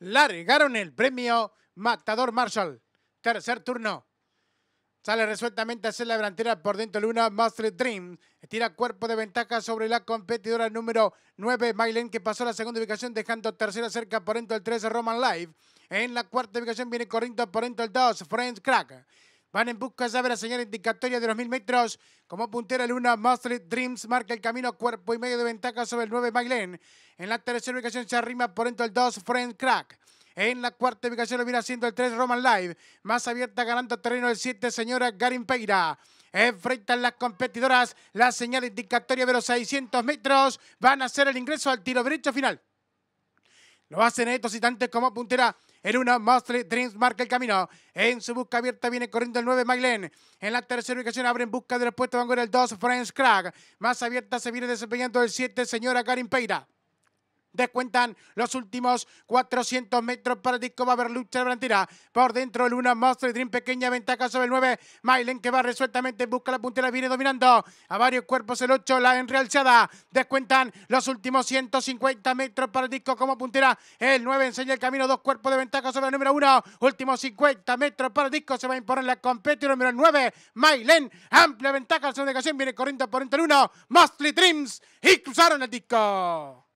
largaron el premio Matador Marshall. Tercer turno. Sale resueltamente a hacer la delantera por dentro Luna Master Dream. Tira cuerpo de ventaja sobre la competidora número 9, Mylen, que pasó a la segunda ubicación, dejando tercera cerca por dentro el 13, Roman Live. En la cuarta ubicación viene corriendo por dentro el 2, Friends Crack. Van en busca ya de la señal indicatoria de los mil metros. Como puntera Luna, Mostly Dreams marca el camino cuerpo y medio de ventaja sobre el 9 Mailen. En la tercera ubicación se arrima por dentro el 2 Friend Crack. En la cuarta ubicación lo viene haciendo el 3 Roman Live. Más abierta ganando terreno el 7 señora Garin Peira. Enfrentan las competidoras la señal indicatoria de los 600 metros. Van a hacer el ingreso al tiro derecho final. Lo hacen estos citantes como puntera en una, mostly Dreams marca el camino. En su busca abierta viene corriendo el 9, Mailen. En la tercera ubicación abre en busca de puesto de el 2, Franz Crack. Más abierta se viene desempeñando el 7, señora Karin Peira. Descuentan los últimos 400 metros para Disco va a haber lucha de Brantira. Por dentro Luna, 1 Monster Dream, pequeña ventaja sobre el 9. Mailen que va resueltamente, busca la puntera, viene dominando a varios cuerpos el 8, la enrealzada. Descuentan los últimos 150 metros para Disco como puntera. El 9 enseña el camino, dos cuerpos de ventaja sobre el número 1. Últimos 50 metros para Disco, se va a imponer la competición número 9. Mailen, amplia ventaja, la de viene corriendo por entre el 1. Mostly Dreams y cruzaron el disco.